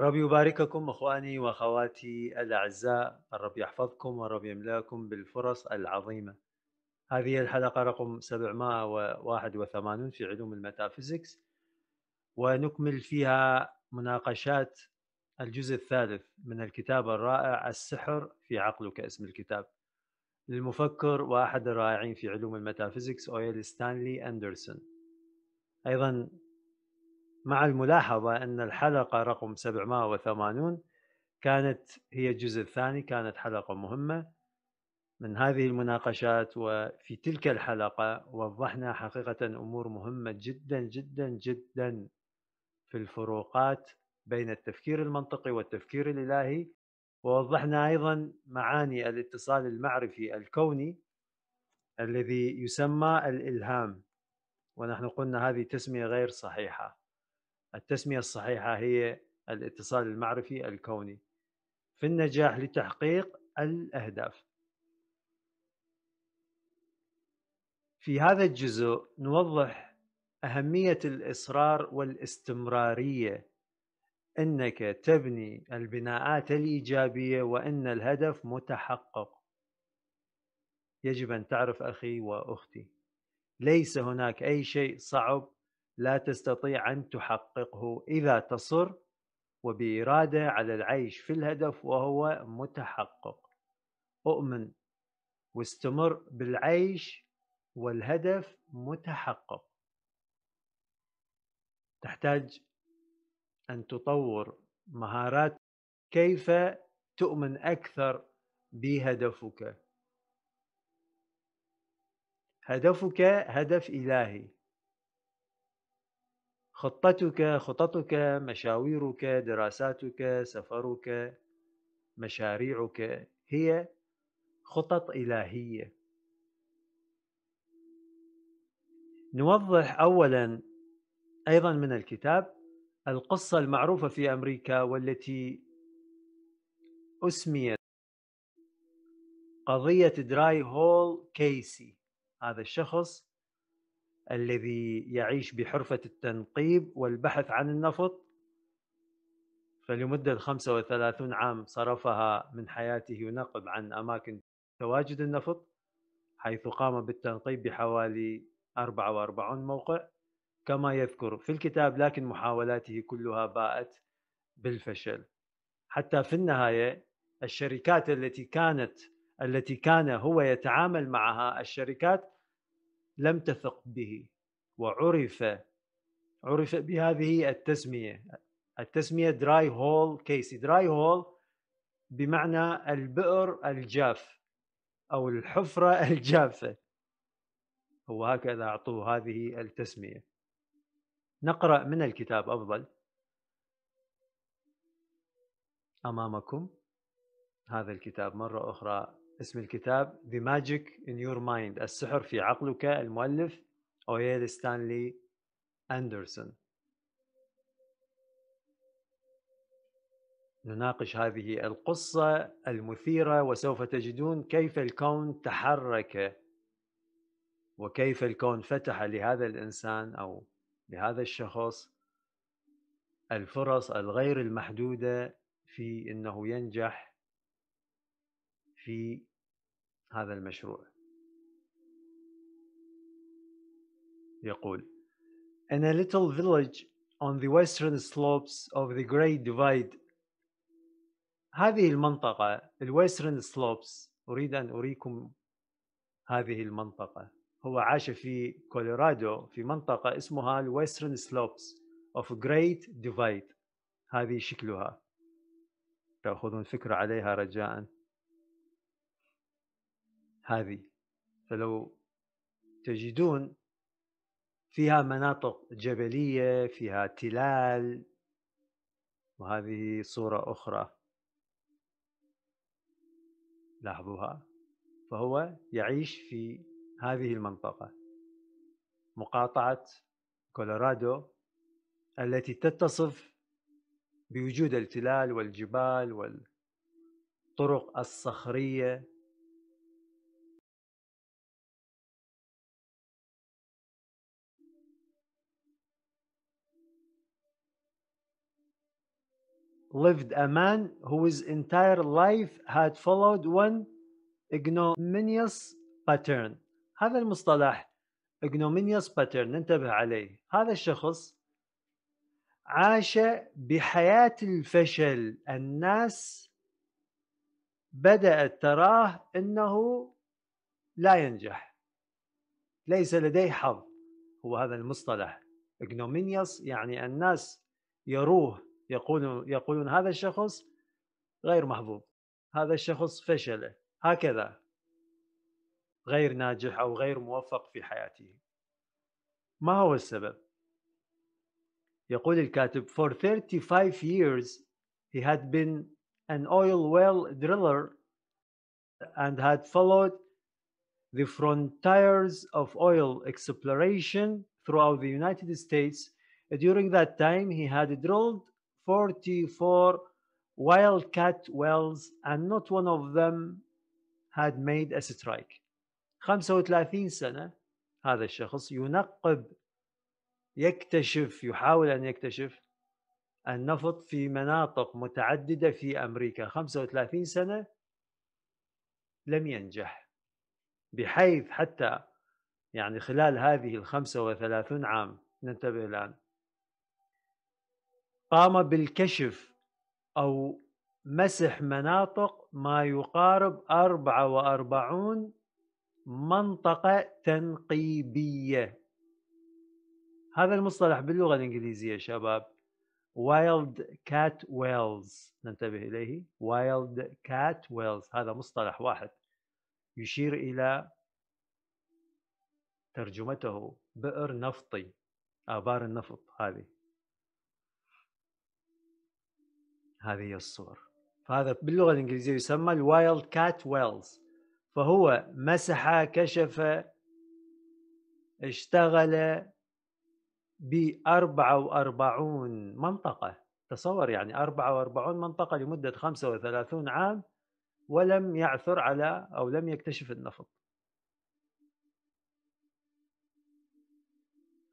رب يبارككم اخواني واخواتي الاعزاء، الرب يحفظكم والرب يملاكم بالفرص العظيمه. هذه الحلقه رقم 781 في علوم الميتافيزيكس ونكمل فيها مناقشات الجزء الثالث من الكتاب الرائع السحر في عقلك اسم الكتاب للمفكر واحد الرائعين في علوم الميتافيزيكس اويل ستانلي اندرسون. ايضا مع الملاحظة أن الحلقة رقم 780 كانت هي الجزء الثاني كانت حلقة مهمة من هذه المناقشات وفي تلك الحلقة وضحنا حقيقة أمور مهمة جدا جدا جدا في الفروقات بين التفكير المنطقي والتفكير الإلهي ووضحنا أيضا معاني الاتصال المعرفي الكوني الذي يسمى الإلهام ونحن قلنا هذه تسمية غير صحيحة التسمية الصحيحة هي الاتصال المعرفي الكوني في النجاح لتحقيق الأهداف في هذا الجزء نوضح أهمية الإصرار والاستمرارية أنك تبني البناءات الإيجابية وأن الهدف متحقق يجب أن تعرف أخي وأختي ليس هناك أي شيء صعب لا تستطيع أن تحققه إذا تصر وبإرادة على العيش في الهدف وهو متحقق أؤمن واستمر بالعيش والهدف متحقق تحتاج أن تطور مهارات كيف تؤمن أكثر بهدفك هدفك هدف إلهي خطتك خططك مشاويرك دراساتك سفرك مشاريعك هي خطط إلهية نوضح أولا أيضا من الكتاب القصة المعروفة في أمريكا والتي أسميت قضية دراي هول كيسي هذا الشخص الذي يعيش بحرفة التنقيب والبحث عن النفط فلمدة 35 عام صرفها من حياته ينقب عن أماكن تواجد النفط حيث قام بالتنقيب بحوالي 44 موقع كما يذكر في الكتاب لكن محاولاته كلها باءت بالفشل حتى في النهاية الشركات التي كانت التي كان هو يتعامل معها الشركات لم تثق به وعرف عرف بهذه التسمية التسمية دراي هول كيسي دراي هول بمعنى البئر الجاف أو الحفرة الجافة وهكذا أعطوه هذه التسمية نقرأ من الكتاب أفضل أمامكم هذا الكتاب مرة أخرى اسم الكتاب The Magic in Your Mind السحر في عقلك المؤلف أويل ستانلي أندرسون نناقش هذه القصة المثيرة وسوف تجدون كيف الكون تحرك وكيف الكون فتح لهذا الإنسان أو لهذا الشخص الفرص الغير المحدودة في أنه ينجح في هذا المشروع يقول In a little village on the western slopes of the Great Divide هذه المنطقة الويسترن سلوبس أريد أن أريكم هذه المنطقة هو عاش في كولورادو في منطقة اسمها الويسترن سلوبس of Great Divide هذه شكلها تأخذون فكرة عليها رجاءً هذه فلو تجدون فيها مناطق جبلية فيها تلال وهذه صورة أخرى لاحظوها فهو يعيش في هذه المنطقة مقاطعة كولورادو التي تتصف بوجود التلال والجبال والطرق الصخرية lived a man whose entire life had followed one ignominious pattern هذا المصطلح ignominious pattern ننتبه عليه هذا الشخص عاش بحياة الفشل الناس بدأت تراه أنه لا ينجح ليس لديه حظ هو هذا المصطلح ignominious يعني الناس يروه يقولون يقولون هذا الشخص غير محظوظ هذا الشخص فشل هكذا غير ناجح او غير موفق في حياته ما هو السبب يقول الكاتب for 35 years he had been an oil well driller and had followed the frontiers of oil exploration throughout the United States. During that time, he had drilled 44 wildcat wells and not one of them had made a strike 35 سنة هذا الشخص ينقب يكتشف يحاول أن يكتشف النفط في مناطق متعددة في أمريكا 35 سنة لم ينجح بحيث حتى يعني خلال هذه ال 35 عام ننتبه الآن قام بالكشف أو مسح مناطق ما يقارب 44 منطقة تنقيبية هذا المصطلح باللغة الإنجليزية شباب wild cat wells ننتبه إليه wild cat wells هذا مصطلح واحد يشير إلى ترجمته بئر نفطي آبار النفط هذه هذه الصور فهذا باللغه الانجليزيه يسمى الوايلد كات ويلز فهو مسح كشف اشتغل ب 44 منطقه تصور يعني 44 منطقه لمده 35 عام ولم يعثر على او لم يكتشف النفط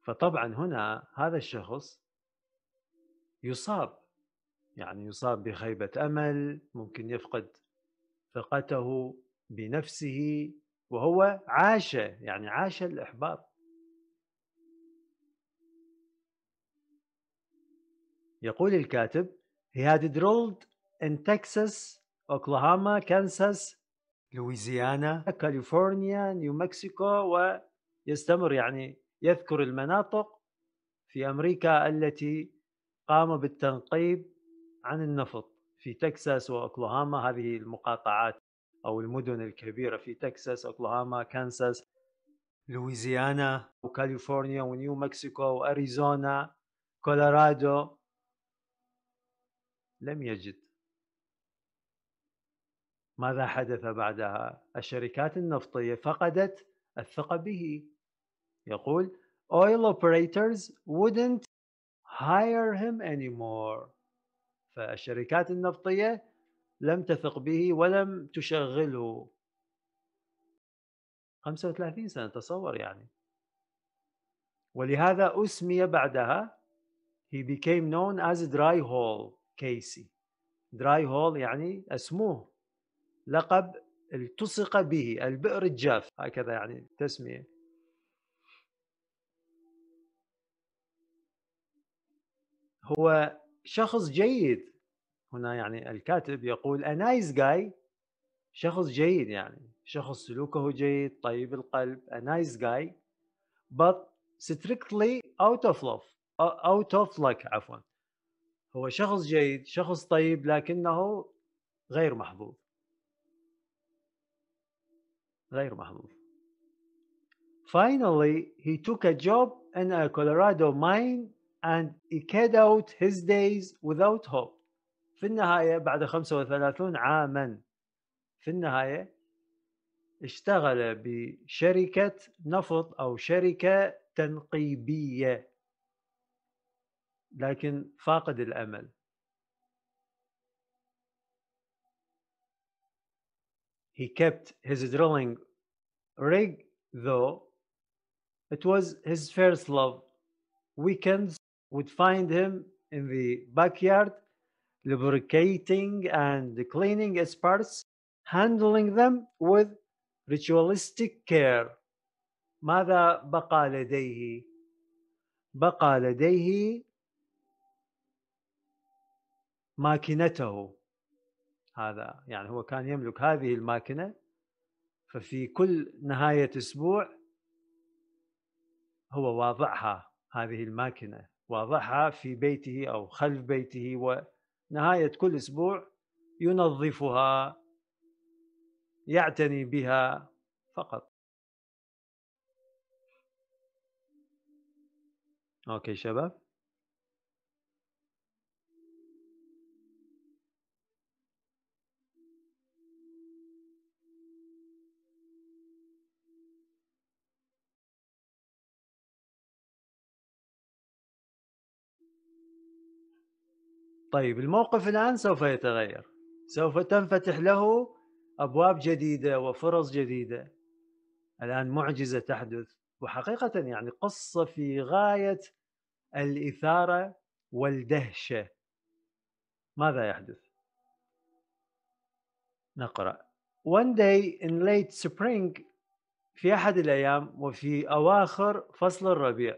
فطبعا هنا هذا الشخص يصاب يعني يصاب بخيبة أمل ممكن يفقد ثقته بنفسه وهو عاش يعني عاش الإحباط يقول الكاتب He had drilled in Texas, Oklahoma, Kansas, لويزيانا كاليفورنيا نيو مكسيكو ويستمر يعني يذكر المناطق في أمريكا التي قام بالتنقيب عن النفط في تكساس واوكلاهاما هذه المقاطعات او المدن الكبيره في تكساس اوكلاهاما كانساس لويزيانا وكاليفورنيا ونيو مكسيكو واريزونا كولورادو لم يجد ماذا حدث بعدها الشركات النفطيه فقدت الثقه به يقول oil operators wouldn't hire him anymore فالشركات النفطية لم تثق به ولم تشغله 35 سنة تصور يعني ولهذا أسمي بعدها he became known as dry hole Casey dry hole يعني اسموه لقب التصق به البئر الجاف هكذا يعني تسمية هو شخص جيد هنا يعني الكاتب يقول A nice guy شخص جيد يعني شخص سلوكه جيد طيب القلب A nice guy but strictly out of love out of luck عفوا هو شخص جيد شخص طيب لكنه غير محبوب غير محبوب Finally he took a job in a Colorado mine and he cut out his days without hope في النهاية بعد 35 عاما في النهاية اشتغل بشركة نفط أو شركة تنقيبية لكن فاقد الأمل He kept his drilling rig though it was his first love weekends would find him in the backyard, lubricating and cleaning his parts, handling them with ritualistic care. ماذا بقى لديه؟ بقى لديه ماكنته هذا يعني هو كان يملك هذه الماكنة ففي كل نهاية أسبوع هو واضعها هذه الماكنة وضعها في بيته أو خلف بيته ونهاية كل أسبوع ينظفها يعتني بها فقط أوكي شباب طيب الموقف الآن سوف يتغير سوف تنفتح له أبواب جديدة وفرص جديدة الآن معجزة تحدث وحقيقة يعني قصة في غاية الإثارة والدهشة ماذا يحدث؟ نقرأ One day in late spring في أحد الأيام وفي أواخر فصل الربيع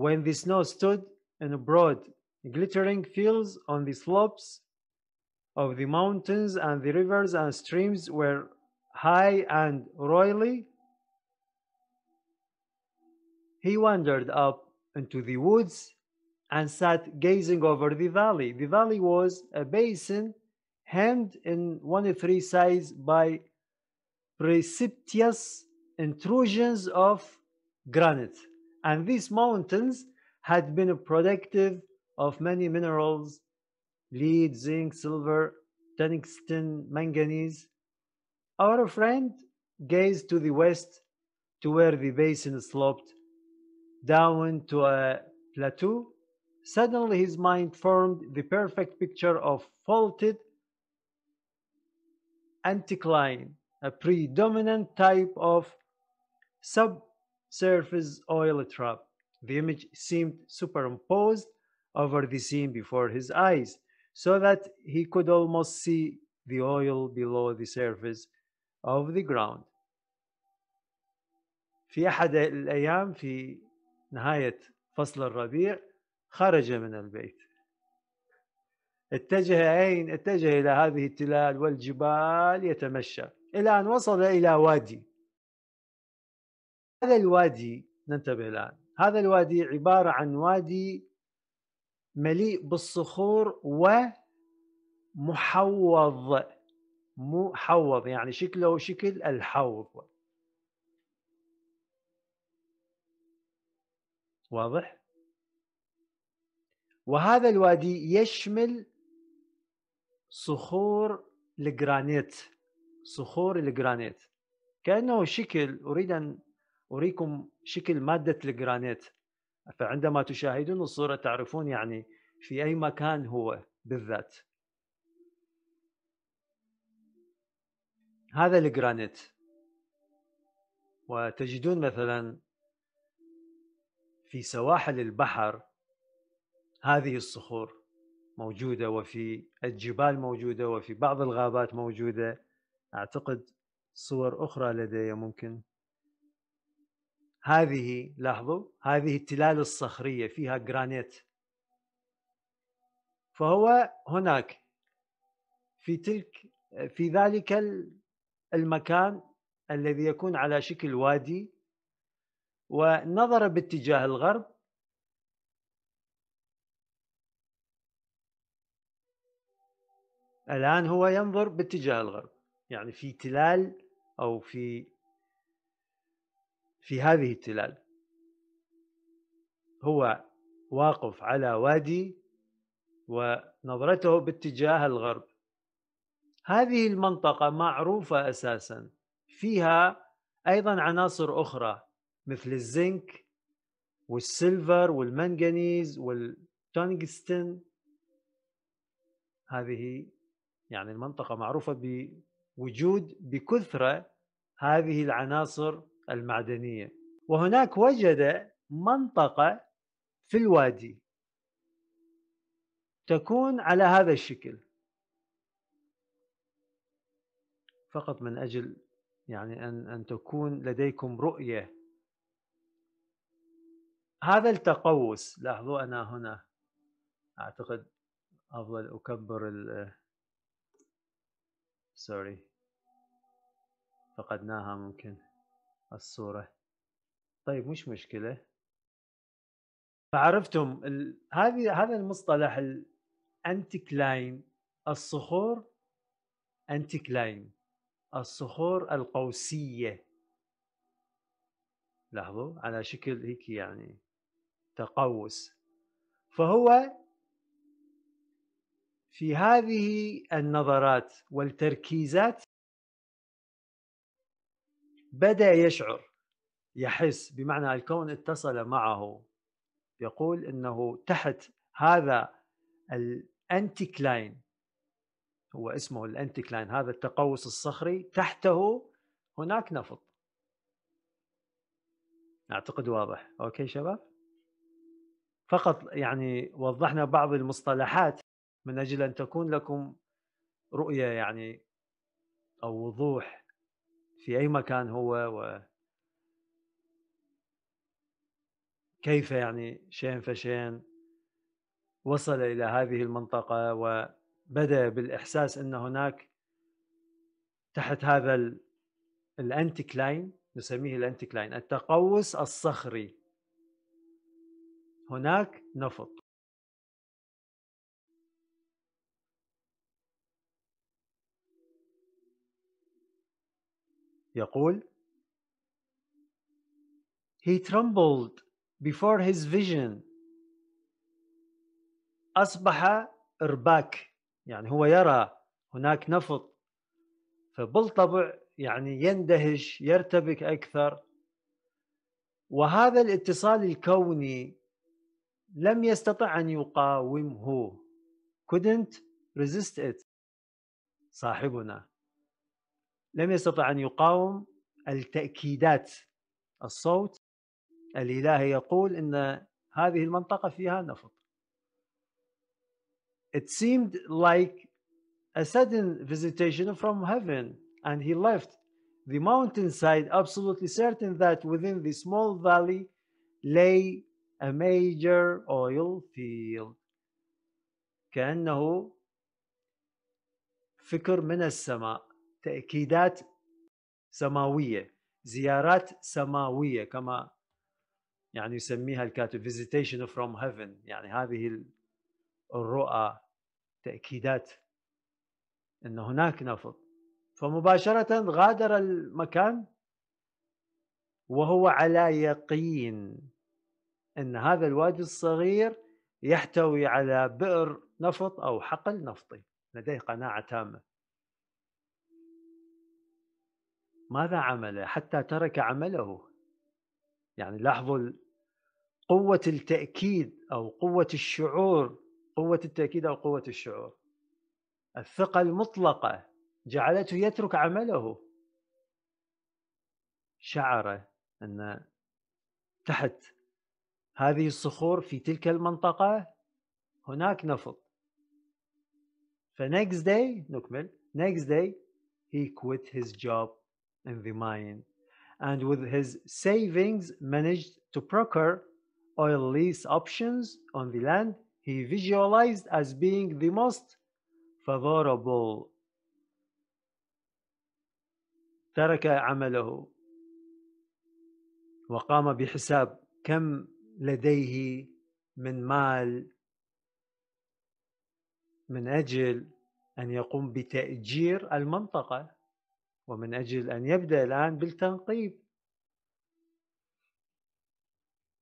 When the snow stood in broad glittering fields on the slopes of the mountains and the rivers and streams were high and royally. He wandered up into the woods and sat gazing over the valley. The valley was a basin hemmed in one of three sides by precipitous intrusions of granite. And these mountains had been a productive of many minerals lead, zinc, silver, tungsten, manganese. Our friend gazed to the west to where the basin sloped down to a plateau. Suddenly, his mind formed the perfect picture of faulted anticline, a predominant type of subsurface oil trap. The image seemed superimposed over the scene before his eyes so that he could almost see the oil below the surface of the ground. في أحد الأيام في نهاية فصل الربيع خرج من البيت اتجه أين؟ اتجه إلى هذه التلال والجبال يتمشى إلى أن وصل إلى وادي هذا الوادي ننتبه الآن هذا الوادي عبارة عن وادي مليء بالصخور ومحوض محوض يعني شكله شكل الحوض واضح وهذا الوادي يشمل صخور الجرانيت صخور الجرانيت كانه شكل اريد ان اريكم شكل ماده الجرانيت فعندما تشاهدون الصورة تعرفون يعني في أي مكان هو بالذات هذا الجرانيت وتجدون مثلا في سواحل البحر هذه الصخور موجودة وفي الجبال موجودة وفي بعض الغابات موجودة أعتقد صور أخرى لدي ممكن هذه لاحظوا هذه التلال الصخرية فيها جرانيت فهو هناك في تلك في ذلك المكان الذي يكون على شكل وادي ونظر باتجاه الغرب الآن هو ينظر باتجاه الغرب يعني في تلال أو في في هذه التلال هو واقف على وادي ونظرته باتجاه الغرب هذه المنطقة معروفة أساسا فيها أيضا عناصر أخرى مثل الزنك والسيلفر والمنغنيز والتونغستن هذه يعني المنطقة معروفة بوجود بكثرة هذه العناصر المعدنية وهناك وجد منطقة في الوادي تكون على هذا الشكل فقط من أجل يعني أن, أن تكون لديكم رؤية هذا التقوس لاحظوا أنا هنا أعتقد أفضل أكبر ال سوري فقدناها ممكن الصورة طيب مش مشكلة فعرفتم ال... هذه هذا المصطلح الانتيكلاين الصخور انتيكلاين الصخور القوسية لاحظوا على شكل هيك يعني تقوس فهو في هذه النظرات والتركيزات بدا يشعر يحس بمعنى الكون اتصل معه يقول انه تحت هذا الانتيكلاين هو اسمه الانتيكلاين هذا التقوس الصخري تحته هناك نفط اعتقد واضح اوكي شباب فقط يعني وضحنا بعض المصطلحات من اجل ان تكون لكم رؤيه يعني او وضوح في أي مكان هو و كيف يعني شين فشين وصل إلى هذه المنطقة وبدأ بالإحساس أن هناك تحت هذا الانتكلاين نسميه الانتكلاين التقوس الصخري هناك نفط يقول He trembled before his vision أصبح إرباك يعني هو يرى هناك نفط فبالطبع يعني يندهش يرتبك أكثر وهذا الاتصال الكوني لم يستطع أن يقاومه couldn't resist it صاحبنا لم يستطع أن يقاوم التأكيدات الصوت الإله يقول إن هذه المنطقة فيها نفط It seemed like a sudden visitation from heaven and he left the mountainside absolutely certain that within the small valley lay a major oil field كأنه فكر من السماء تأكيدات سماوية زيارات سماوية كما يعني يسميها الكاتب visitation from heaven يعني هذه الرؤى تأكيدات أن هناك نفض فمباشرة غادر المكان وهو على يقين أن هذا الوادي الصغير يحتوي على بئر نفط أو حقل نفطي لديه قناعة تامة ماذا عمل حتى ترك عمله يعني لاحظوا قوة التأكيد أو قوة الشعور قوة التأكيد أو قوة الشعور الثقة المطلقة جعلته يترك عمله شعر أن تحت هذه الصخور في تلك المنطقة هناك نفط فnext داي نكمل next day he quit his job in the mine, and with his savings managed to procure oil lease options on the land he visualized as being the most favorable. ترك عمله وقام بحساب كم لديه من مال من اجل ان يقوم بتاجير المنطقه ومن أجل أن يبدأ الآن بالتنقيب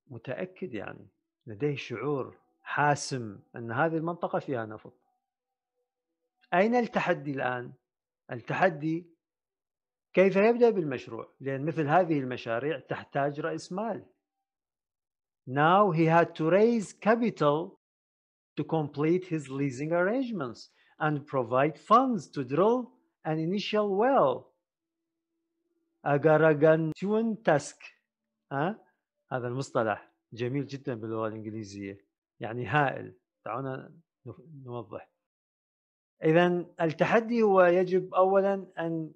متأكد يعني لديه شعور حاسم أن هذه المنطقة فيها نفط أين التحدي الآن؟ التحدي كيف يبدأ بالمشروع؟ لأن مثل هذه المشاريع تحتاج رأس مال Now he had to raise capital to complete his leasing arrangements and provide funds to drill an initial well اجاراجانتون تاسك ها هذا المصطلح جميل جدا باللغه الانجليزيه يعني هائل دعونا نوضح اذا التحدي هو يجب اولا ان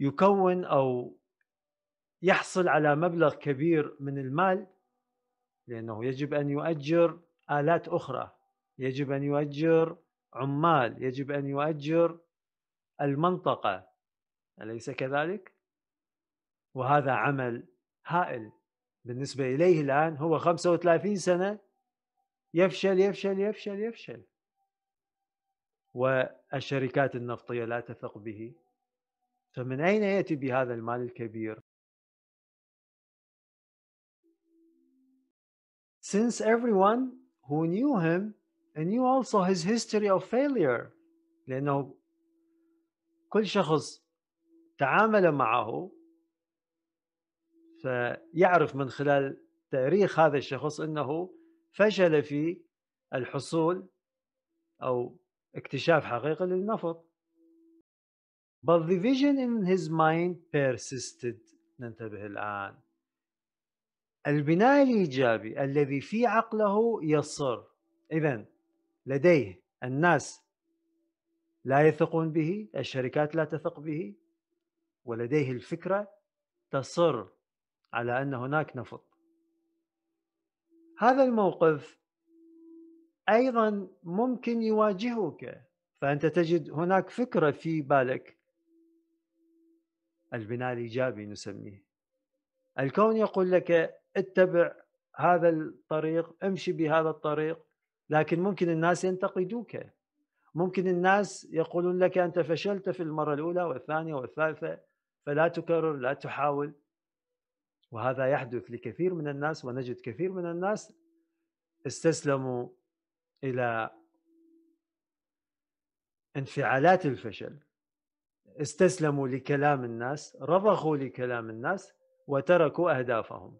يكون او يحصل على مبلغ كبير من المال لانه يجب ان يؤجر الات اخرى يجب ان يؤجر عمال يجب ان يؤجر المنطقه أليس كذلك؟ وهذا عمل هائل بالنسبة إليه الآن هو 35 سنة يفشل يفشل يفشل يفشل والشركات النفطية لا تثق به فمن أين يأتي بهذا المال الكبير؟ Since everyone who knew him and knew also his history of failure لأنه كل شخص تعامل معه فيعرف من خلال تاريخ هذا الشخص انه فشل في الحصول او اكتشاف حقيقه للنفط But the vision in his mind persisted ننتبه الآن البناء الإيجابي الذي في عقله يصر إذا لديه الناس لا يثقون به الشركات لا تثق به ولديه الفكرة تصر على أن هناك نفط هذا الموقف أيضا ممكن يواجهك فأنت تجد هناك فكرة في بالك البناء الإيجابي نسميه الكون يقول لك اتبع هذا الطريق امشي بهذا الطريق لكن ممكن الناس ينتقدوك ممكن الناس يقولون لك انت فشلت في المره الاولى والثانيه والثالثه فلا تكرر لا تحاول وهذا يحدث لكثير من الناس ونجد كثير من الناس استسلموا الى انفعالات الفشل استسلموا لكلام الناس رضخوا لكلام الناس وتركوا اهدافهم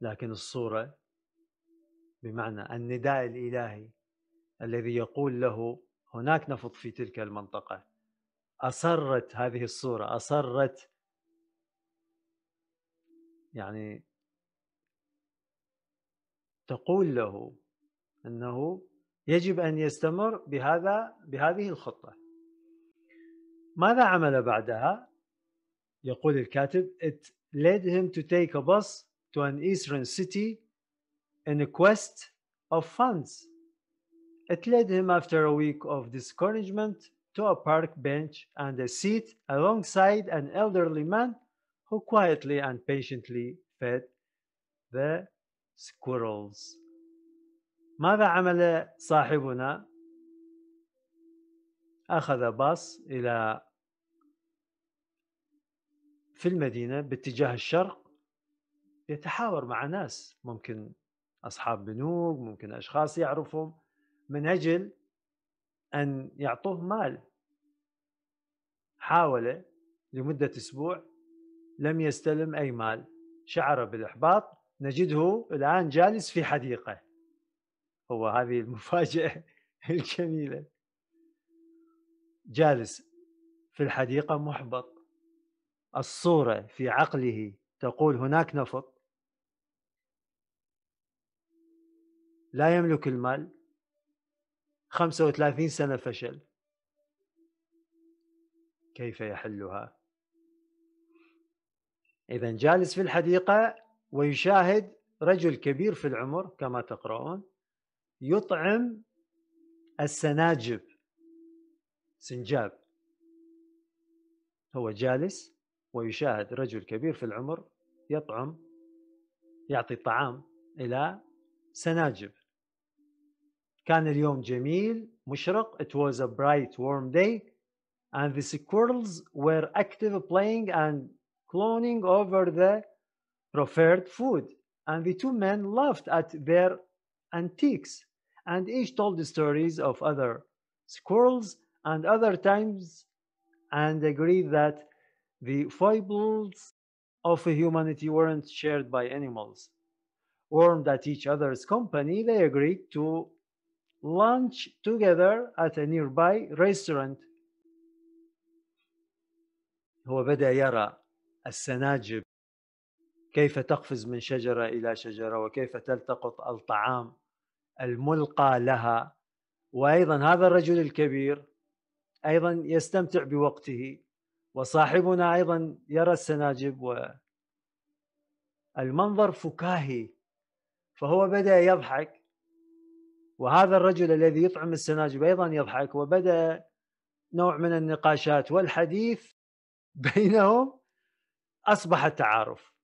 لكن الصوره بمعنى النداء الالهي الذي يقول له هناك نفط في تلك المنطقه أصرت هذه الصورة أصرت يعني تقول له أنه يجب أن يستمر بهذا بهذه الخطة ماذا عمل بعدها؟ يقول الكاتب It led him to take a bus to an eastern city in a quest of funds. It led him after a week of discouragement to a park bench and a seat alongside an elderly man who quietly and patiently fed the squirrels. ماذا عمل صاحبنا؟ أخذ باص إلى في المدينة باتجاه الشرق يتحاور مع ناس ممكن أصحاب بنوك ممكن أشخاص يعرفهم من أجل أن يعطوه مال حاول لمدة أسبوع لم يستلم أي مال شعر بالإحباط نجده الآن جالس في حديقة هو هذه المفاجأة الجميلة جالس في الحديقة محبط الصورة في عقله تقول هناك نفط لا يملك المال 35 سنة فشل كيف يحلها إذا جالس في الحديقة ويشاهد رجل كبير في العمر كما تقرؤون يطعم السناجب سنجاب هو جالس ويشاهد رجل كبير في العمر يطعم يعطي الطعام إلى سناجب كان اليوم جميل مشرق it was a bright warm day and the squirrels were active playing and cloning over the proffered food and the two men laughed at their antiques, and each told the stories of other squirrels and other times and agreed that the foibles of humanity weren't shared by animals. Warmed at each other's company, they agreed to lunch together at a nearby restaurant. هو بدأ يرى السناجب كيف تقفز من شجرة إلى شجرة وكيف تلتقط الطعام الملقى لها وأيضا هذا الرجل الكبير أيضا يستمتع بوقته وصاحبنا أيضا يرى السناجب والمنظر فكاهي فهو بدأ يضحك وهذا الرجل الذي يطعم السناجب ايضا يضحك وبدا نوع من النقاشات والحديث بينهم اصبح التعارف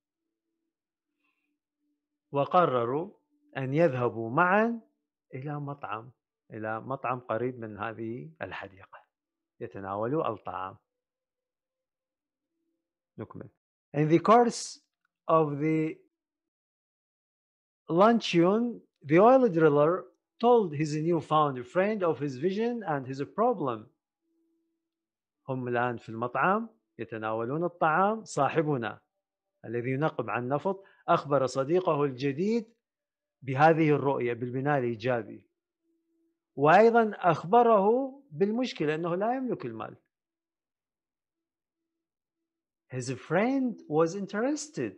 وقرروا ان يذهبوا معا الى مطعم الى مطعم قريب من هذه الحديقه يتناولوا الطعام نكمل In the course of the luncheon, the oil driller told his newfound friend of his vision and his problem. هم الآن في المطعم يتناولون الطعام صاحبنا الذي ينقب عن نفط أخبر صديقه الجديد بهذه الرؤية بالبناء الإيجابي وأيضا أخبره بالمشكلة أنه لا يملك المال His friend was interested,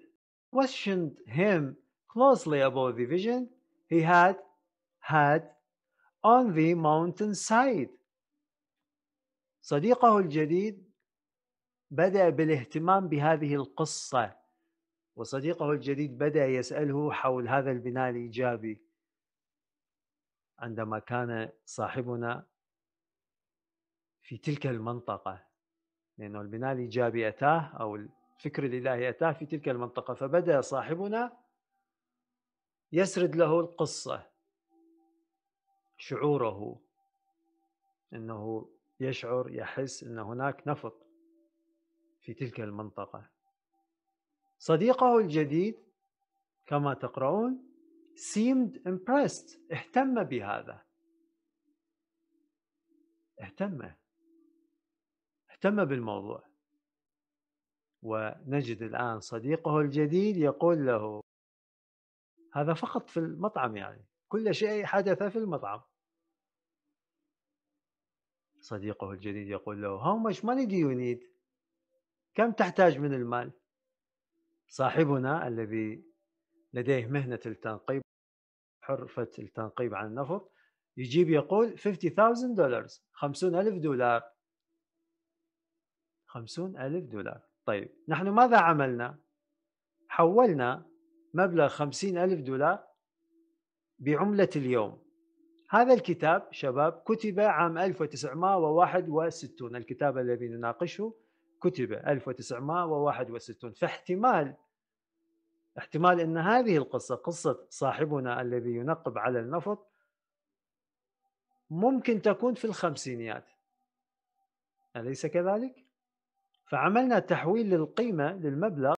questioned him closely about the vision he had had on the mountain side صديقه الجديد بدأ بالاهتمام بهذه القصة وصديقه الجديد بدأ يسأله حول هذا البناء الإيجابي عندما كان صاحبنا في تلك المنطقة لأنه البناء الإيجابي أتاه أو الفكر الإلهي أتاه في تلك المنطقة فبدأ صاحبنا يسرد له القصة شعوره انه يشعر يحس ان هناك نفط في تلك المنطقه صديقه الجديد كما تقرؤون seemed impressed اهتم بهذا اهتم اهتم بالموضوع ونجد الآن صديقه الجديد يقول له هذا فقط في المطعم يعني كل شيء حدث في المطعم صديقه الجديد يقول له How much money do you need? كم تحتاج من المال؟ صاحبنا الذي لديه مهنة التنقيب حرفة التنقيب عن النفط يجيب يقول 50,000 دولار 50 ألف دولار 50 ألف دولار طيب نحن ماذا عملنا؟ حولنا مبلغ 50 ألف دولار بعملة اليوم هذا الكتاب شباب كتب عام 1961 الكتاب الذي نناقشه كتب 1961 فاحتمال احتمال ان هذه القصه قصه صاحبنا الذي ينقب على النفط ممكن تكون في الخمسينيات اليس كذلك فعملنا تحويل للقيمه للمبلغ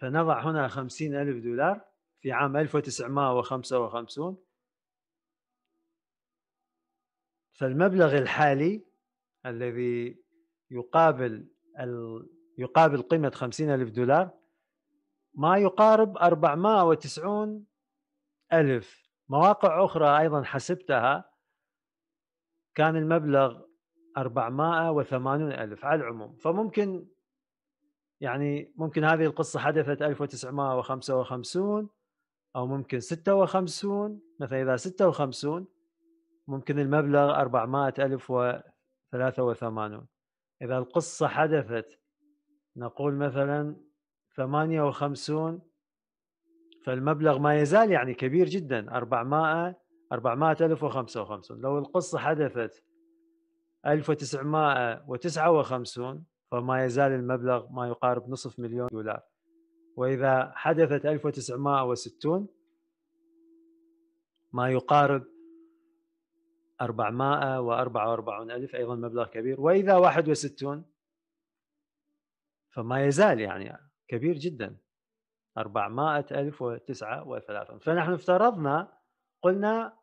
فنضع هنا خمسين ألف دولار في عام 1955 فالمبلغ الحالي الذي يقابل ال... يقابل قيمة 50 ألف دولار ما يقارب 490 ألف مواقع أخرى أيضا حسبتها كان المبلغ 480 ألف على العموم فممكن يعني ممكن هذه القصة حدثت 1955 أو ممكن 56 مثلا إذا 56 ممكن المبلغ 483 إذا القصة حدثت نقول مثلا 58 فالمبلغ ما يزال يعني كبير جدا 400 400055 لو القصة حدثت 1959 فما يزال المبلغ ما يقارب نصف مليون دولار وإذا حدثت 1960 ما يقارب 444 ألف أيضا مبلغ كبير وإذا 61 فما يزال يعني كبير جدا 400 الف وتسعة و39 فنحن افترضنا قلنا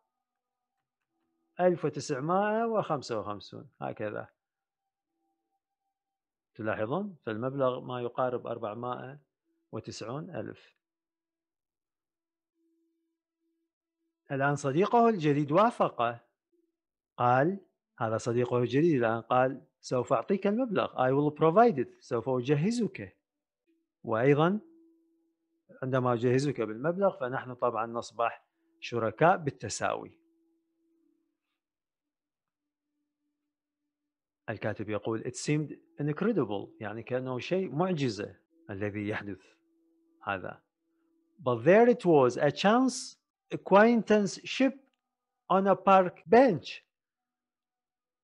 1955 هكذا تلاحظون فالمبلغ ما يقارب 490 ألف الآن صديقه الجديد وافقه قال هذا صديقه الجديد الآن قال سوف أعطيك المبلغ I will provide it سوف أجهزك وأيضا عندما أجهزك بالمبلغ فنحن طبعا نصبح شركاء بالتساوي الكاتب يقول It seemed incredible يعني كأنه شيء معجزة الذي يحدث هذا But there it was a chance acquaintanceship on a park bench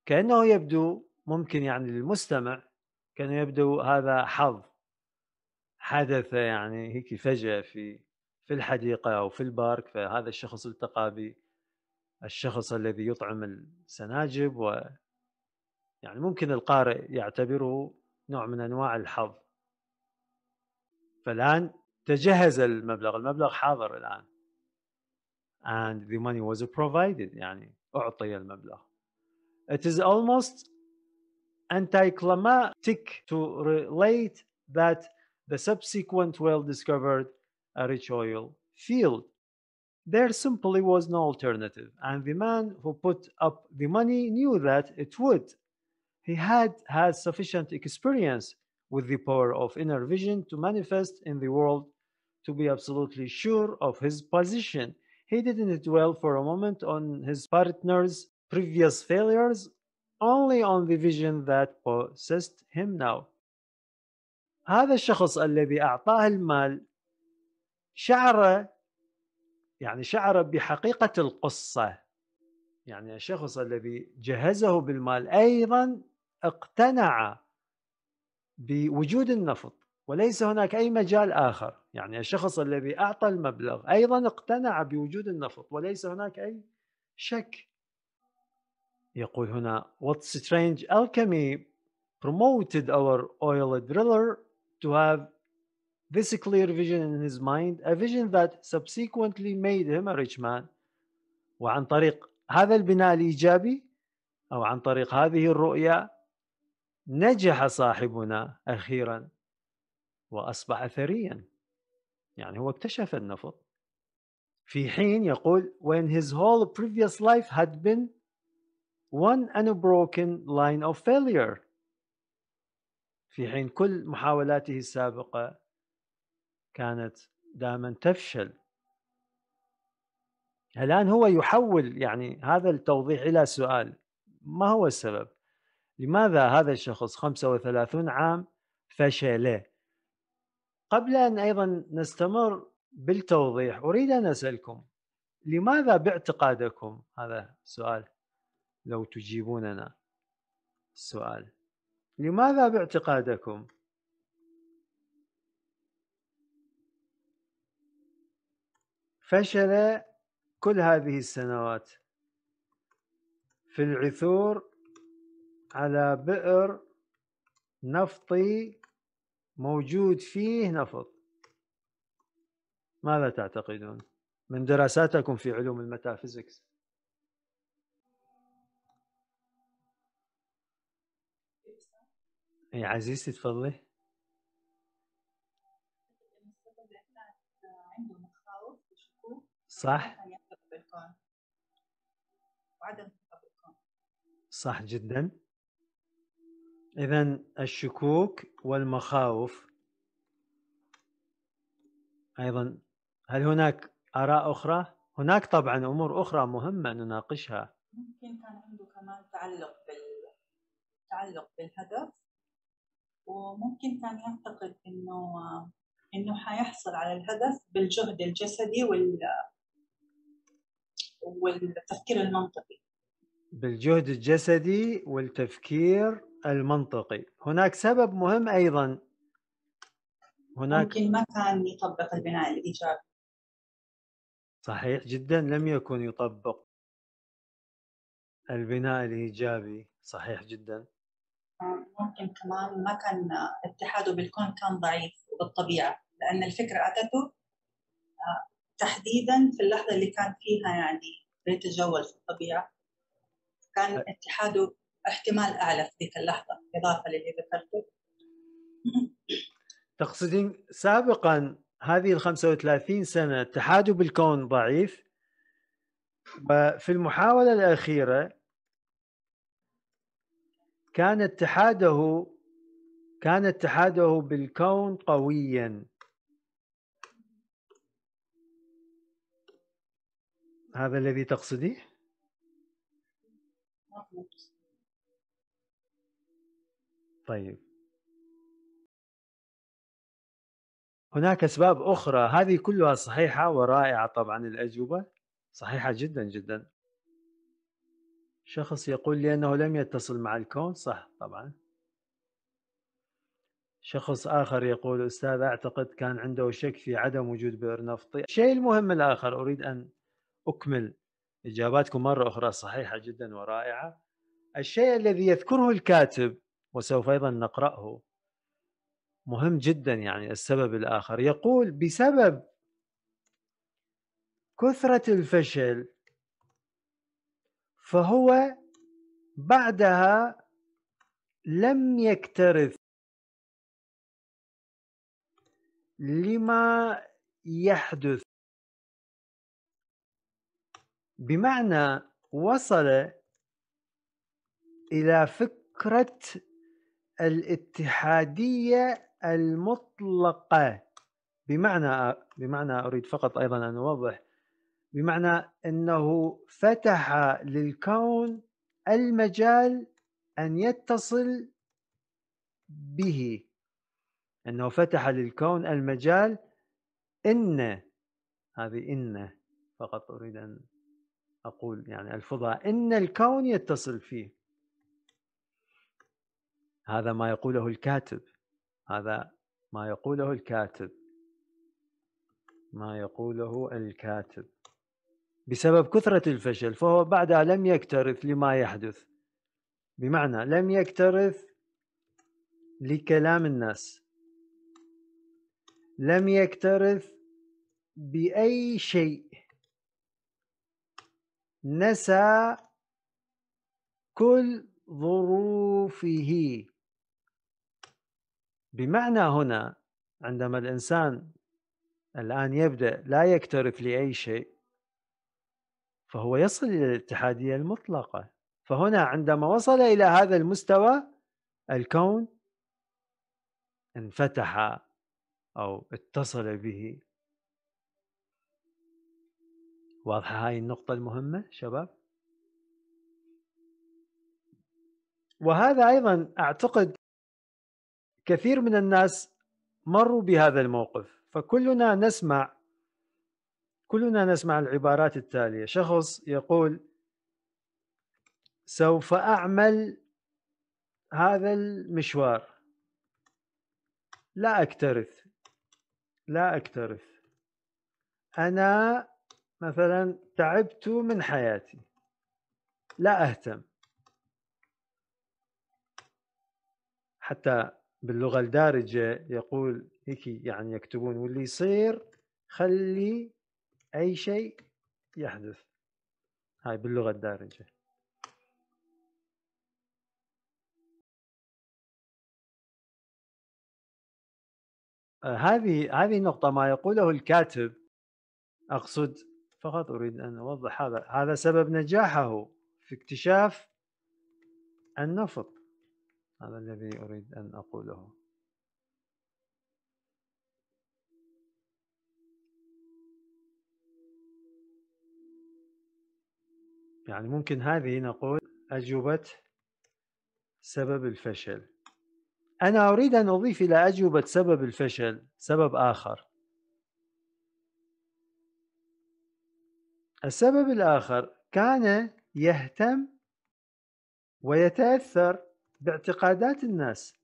كانه يبدو ممكن يعني للمستمع كان يبدو هذا حظ حدث يعني هيك فجأة في في الحديقة أو في البارك فهذا الشخص التقى الشخص الذي يطعم السناجب و يعني ممكن القارئ يعتبره نوع من أنواع الحظ فالآن تجهز المبلغ المبلغ حاضر الآن and the money was provided يعني أعطي المبلغ It is almost anticlimactic to relate that the subsequent well discovered rich oil field. There simply was no alternative, and the man who put up the money knew that it would. He had had sufficient experience with the power of inner vision to manifest in the world to be absolutely sure of his position. He didn't dwell for a moment on his partner's previous failures only on the vision that possessed him now هذا الشخص الذي أعطاه المال شعر يعني شعر بحقيقة القصة يعني الشخص الذي جهزه بالمال أيضا اقتنع بوجود النفط وليس هناك أي مجال آخر يعني الشخص الذي أعطى المبلغ أيضا اقتنع بوجود النفط وليس هناك أي شك يقول هنا What strange alchemy promoted our oil driller to have this clear vision in his mind a vision that subsequently made him a rich man وعن طريق هذا البناء الإيجابي أو عن طريق هذه الرؤية نجح صاحبنا أخيرا وأصبح ثريا يعني هو اكتشف النفط في حين يقول when his whole previous life had been one unbroken line of failure في حين كل محاولاته السابقة كانت دائما تفشل الآن هو يحول يعني هذا التوضيح إلى سؤال ما هو السبب؟ لماذا هذا الشخص 35 عام فشل؟ قبل أن أيضا نستمر بالتوضيح أريد أن أسألكم لماذا باعتقادكم هذا سؤال لو تجيبوننا السؤال لماذا باعتقادكم فشل كل هذه السنوات في العثور على بئر نفطي موجود فيه نفط ماذا تعتقدون من دراساتكم في علوم الميتافيزيكس يا عزيزتي تفضلي صح وعدم صح جدا اذا الشكوك والمخاوف ايضا هل هناك اراء اخرى هناك طبعا امور اخرى مهمه نناقشها ممكن كان عنده كمان تعلق بال... تعلق بالهدف وممكن كان يعتقد انه انه حيحصل على الهدف بالجهد الجسدي وال والتفكير المنطقي بالجهد الجسدي والتفكير المنطقي هناك سبب مهم ايضا هناك ممكن ما كان يطبق البناء الايجابي صحيح جدا لم يكن يطبق البناء الايجابي صحيح جدا ممكن كمان ما كان اتحاده بالكون كان ضعيف بالطبيعة لأن الفكرة أتته آه، تحديدا في اللحظة اللي كان فيها يعني بيتجول في الطبيعة كان اتحاده احتمال أعلى في ذيك اللحظة إضافة للي ذكرته تقصدين سابقا هذه ال 35 سنة اتحاده بالكون ضعيف وفي المحاولة الأخيرة كان اتحاده كان اتحاده بالكون قويا هذا الذي تقصديه؟ طيب هناك أسباب أخرى هذه كلها صحيحة ورائعة طبعا الأجوبة صحيحة جدا جدا شخص يقول لي أنه لم يتصل مع الكون صح طبعا شخص آخر يقول أستاذ أعتقد كان عنده شك في عدم وجود بئر نفطي الشيء المهم الآخر أريد أن أكمل إجاباتكم مرة أخرى صحيحة جدا ورائعة الشيء الذي يذكره الكاتب وسوف أيضا نقرأه مهم جدا يعني السبب الآخر يقول بسبب كثرة الفشل فهو بعدها لم يكترث لما يحدث بمعنى وصل الى فكره الاتحاديه المطلقه بمعنى بمعنى اريد فقط ايضا ان اوضح بمعنى انه فتح للكون المجال ان يتصل به انه فتح للكون المجال ان هذه ان فقط اريد ان اقول يعني الفضاء ان الكون يتصل فيه هذا ما يقوله الكاتب هذا ما يقوله الكاتب ما يقوله الكاتب بسبب كثرة الفشل فهو بعدها لم يكترث لما يحدث بمعنى لم يكترث لكلام الناس لم يكترث بأي شيء نسى كل ظروفه بمعنى هنا عندما الإنسان الآن يبدأ لا يكترث لأي شيء فهو يصل إلى الاتحادية المطلقة فهنا عندما وصل إلى هذا المستوى الكون انفتح أو اتصل به واضحة هاي النقطة المهمة شباب وهذا أيضا أعتقد كثير من الناس مروا بهذا الموقف فكلنا نسمع كلنا نسمع العبارات التالية شخص يقول سوف أعمل هذا المشوار لا أكترث لا أكترث أنا مثلا تعبت من حياتي لا أهتم حتى باللغة الدارجة يقول هيك يعني يكتبون واللي يصير خلي أي شيء يحدث هاي باللغة الدارجة آه، هذه هذه النقطة ما يقوله الكاتب أقصد فقط أريد أن أوضح هذا هذا سبب نجاحه في اكتشاف النفط هذا الذي أريد أن أقوله يعني ممكن هذه نقول أجوبة سبب الفشل أنا أريد أن أضيف إلى أجوبة سبب الفشل سبب آخر السبب الآخر كان يهتم ويتأثر باعتقادات الناس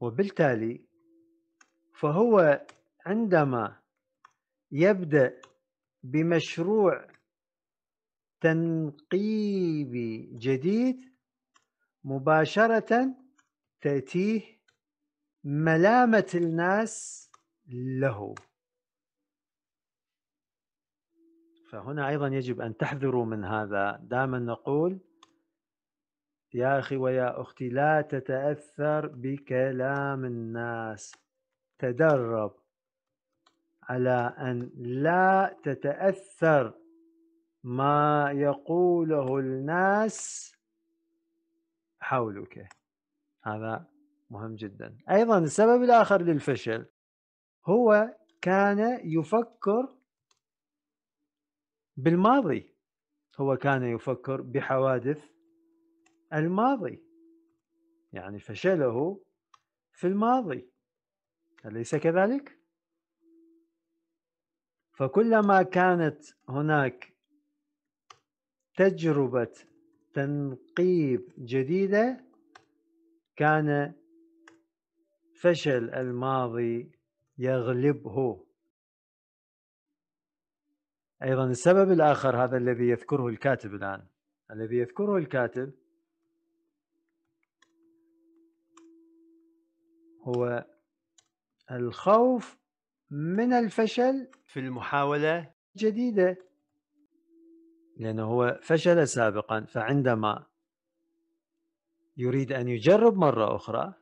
وبالتالي فهو عندما يبدأ بمشروع تنقيبي جديد مباشرة تأتيه ملامة الناس له فهنا أيضا يجب أن تحذروا من هذا دائما نقول يا أخي ويا أختي لا تتأثر بكلام الناس تدرب على أن لا تتأثر ما يقوله الناس حولك هذا مهم جدا أيضا السبب الآخر للفشل هو كان يفكر بالماضي هو كان يفكر بحوادث الماضي يعني فشله في الماضي أليس كذلك؟ فكلما كانت هناك تجربة تنقيب جديدة كان فشل الماضي يغلبه أيضا السبب الآخر هذا الذي يذكره الكاتب الآن الذي يذكره الكاتب هو الخوف من الفشل في المحاولة جديدة لأنه هو فشل سابقا فعندما يريد أن يجرب مرة أخرى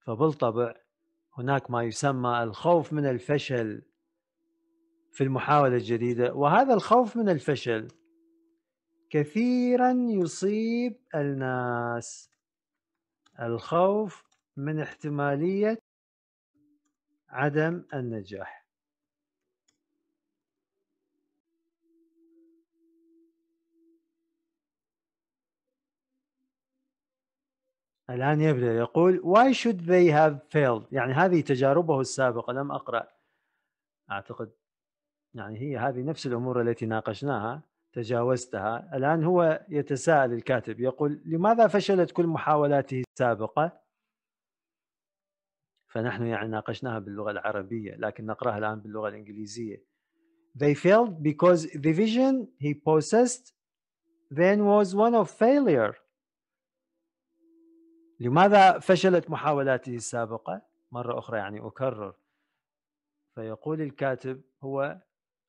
فبالطبع هناك ما يسمى الخوف من الفشل في المحاولة الجديدة وهذا الخوف من الفشل كثيرا يصيب الناس الخوف من احتمالية عدم النجاح الآن يبدأ يقول why should they have failed يعني هذه تجاربه السابقة لم أقرأ أعتقد يعني هي هذه نفس الأمور التي ناقشناها تجاوزتها الآن هو يتساءل الكاتب يقول لماذا فشلت كل محاولاته السابقة فنحن يعني ناقشناها باللغة العربية لكن نقرأها الآن باللغة الإنجليزية They failed because the vision he possessed then was one of failure لماذا فشلت محاولاته السابقة؟ مرة أخرى يعني أكرر فيقول الكاتب هو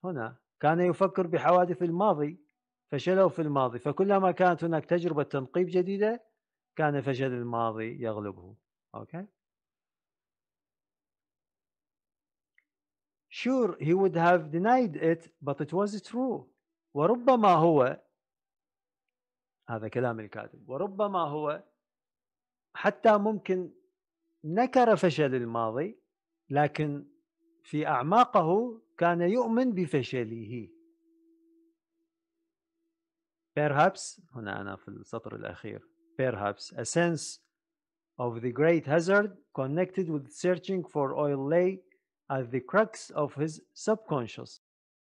هنا كان يفكر بحوادث الماضي فشلوا في الماضي فكلما كانت هناك تجربة تنقيب جديدة كان فشل الماضي يغلبه أوكي Sure, he would have denied it, but it was true. وربما هو هذا كلام الكاتب وربما هو حتى ممكن نكر فشل الماضي لكن في اعماقه كان يؤمن بفشله perhaps هنا أنا في السطر الأخير perhaps a sense of the great hazard connected with searching for oil lay at the crux of his subconscious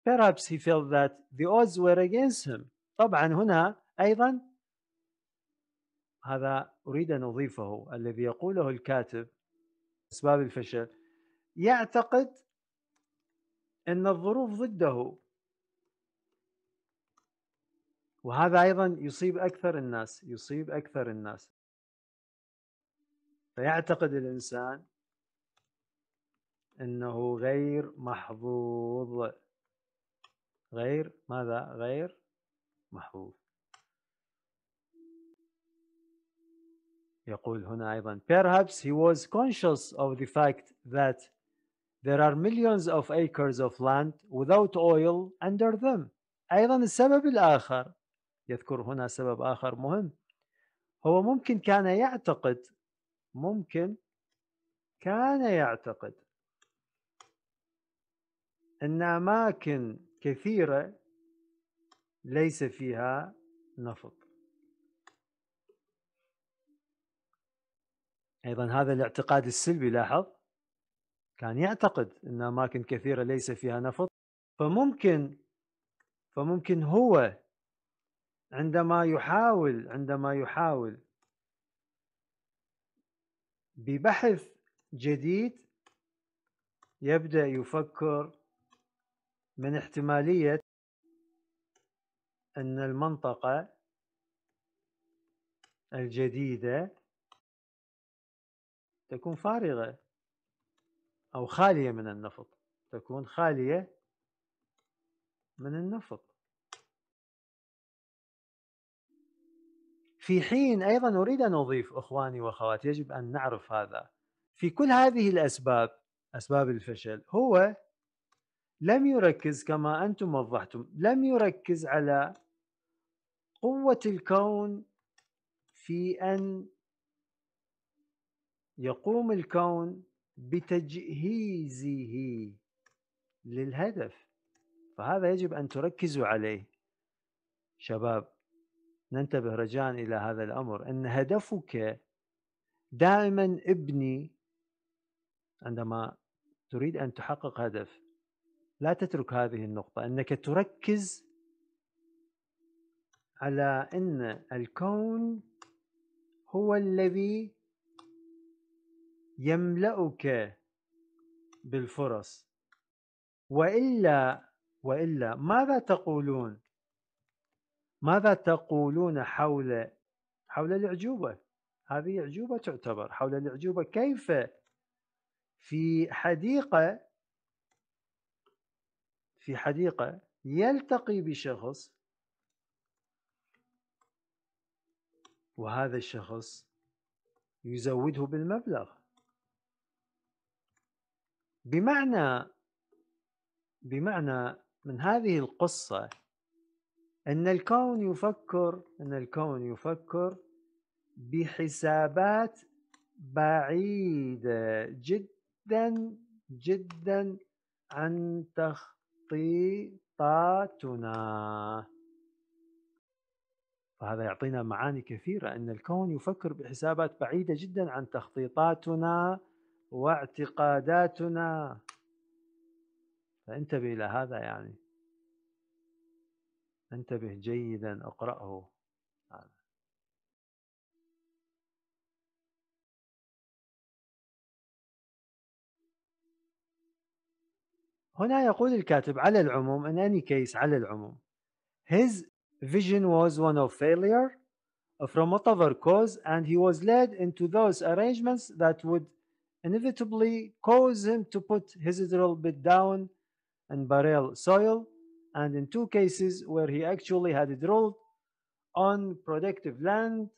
perhaps he felt that the odds were against him طبعا هنا أيضا هذا أريد أن أضيفه الذي يقوله الكاتب أسباب الفشل يعتقد أن الظروف ضده وهذا أيضا يصيب أكثر الناس يصيب أكثر الناس فيعتقد الإنسان أنه غير محظوظ غير ماذا غير محظوظ يقول هنا أيضا perhaps he was conscious of the fact that there are millions of acres of land without oil under them أيضا السبب الآخر يذكر هنا سبب آخر مهم هو ممكن كان يعتقد ممكن كان يعتقد أن أماكن كثيرة ليس فيها نفط أيضا هذا الاعتقاد السلبي لاحظ كان يعتقد أن أماكن كثيرة ليس فيها نفط فممكن فممكن هو عندما يحاول عندما يحاول ببحث جديد يبدأ يفكر من احتمالية أن المنطقة الجديدة تكون فارغة أو خالية من النفط تكون خالية من النفط في حين أيضا أريد أن أضيف أخواني وأخواتي يجب أن نعرف هذا في كل هذه الأسباب أسباب الفشل هو لم يركز كما أنتم وضحتم لم يركز على قوة الكون في أن يقوم الكون بتجهيزه للهدف فهذا يجب أن تركزوا عليه شباب ننتبه رجاء إلى هذا الأمر أن هدفك دائما ابني عندما تريد أن تحقق هدف لا تترك هذه النقطة أنك تركز على أن الكون هو الذي يملأك بالفرص وإلا وإلا ماذا تقولون ماذا تقولون حول حول الأعجوبة هذه أعجوبة تعتبر حول الأعجوبة كيف في حديقة في حديقة يلتقي بشخص وهذا الشخص يزوده بالمبلغ بمعنى بمعنى من هذه القصة أن الكون يفكر أن الكون يفكر بحسابات بعيدة جدا جدا عن تخطيطاتنا فهذا يعطينا معاني كثيرة أن الكون يفكر بحسابات بعيدة جدا عن تخطيطاتنا واعتقاداتنا فانتبه إلى هذا يعني انتبه جيدا اقرأه هنا يقول الكاتب على العموم in any case على العموم his vision was one of failure from whatever cause and he was led into those arrangements that would inevitably cause him to put his drill bit down in barrel soil, and in two cases where he actually had drilled on productive land,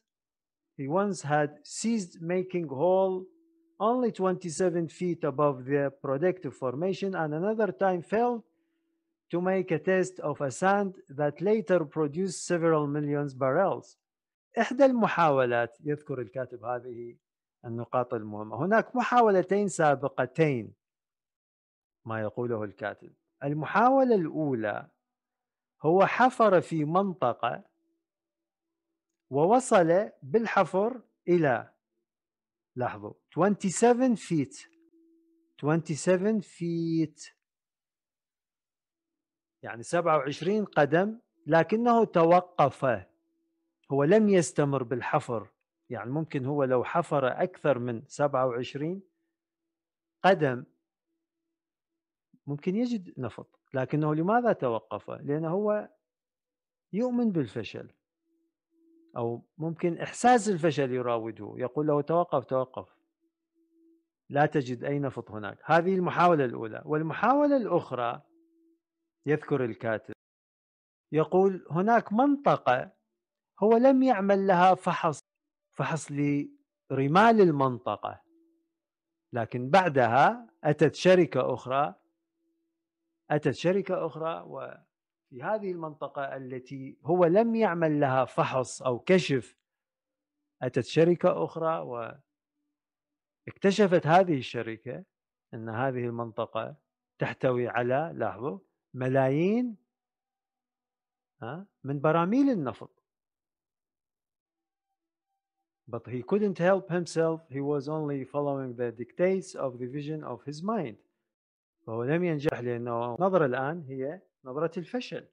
he once had ceased making hole only 27 feet above the productive formation, and another time failed to make a test of a sand that later produced several millions barrels. إحدى المحاولات يذكر الكاتب هذه النقاط المهمة هناك محاولتين سابقتين ما يقوله الكاتب المحاولة الأولى هو حفر في منطقة ووصل بالحفر إلى لاحظوا 27 فيت 27 فيت يعني 27 قدم لكنه توقف هو لم يستمر بالحفر يعني ممكن هو لو حفر أكثر من 27 قدم ممكن يجد نفط لكنه لماذا توقف لأنه هو يؤمن بالفشل أو ممكن إحساس الفشل يراوده يقول له توقف توقف لا تجد أي نفط هناك هذه المحاولة الأولى والمحاولة الأخرى يذكر الكاتب يقول هناك منطقة هو لم يعمل لها فحص فحص لرمال المنطقة لكن بعدها أتت شركة أخرى أتت شركة أخرى وفي هذه المنطقة التي هو لم يعمل لها فحص أو كشف أتت شركة أخرى واكتشفت هذه الشركة أن هذه المنطقة تحتوي على لاحظوا ملايين من براميل النفط But he couldn't help himself, he was only following the dictates of the vision of his mind. فهو لم ينجح لأنه نظرة الآن هي نظرة الفشل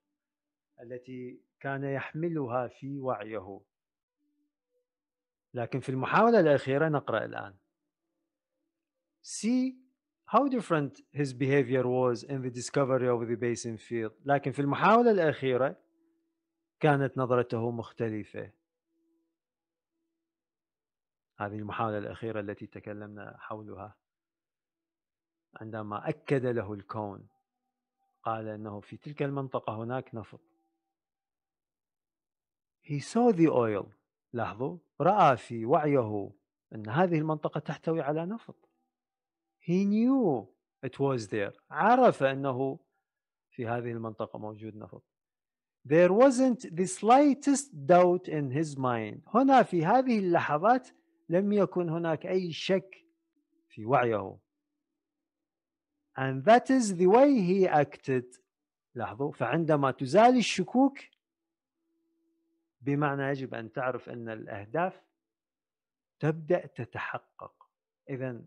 التي كان يحملها في وعيه. لكن في المحاولة الأخيرة نقرأ الآن. See how different his behavior was in the discovery of the basin field. لكن في المحاولة الأخيرة كانت نظرته مختلفة. هذه المحاولة الأخيرة التي تكلمنا حولها عندما أكد له الكون قال أنه في تلك المنطقة هناك نفط He saw the oil لاحظوا رأى في وعيه أن هذه المنطقة تحتوي على نفط He knew it was there عرف أنه في هذه المنطقة موجود نفط There wasn't the slightest doubt in his mind هنا في هذه اللحظات لم يكن هناك أي شك في وعيه and that is the way he acted لاحظوا فعندما تزال الشكوك بمعنى يجب أن تعرف أن الأهداف تبدأ تتحقق إذا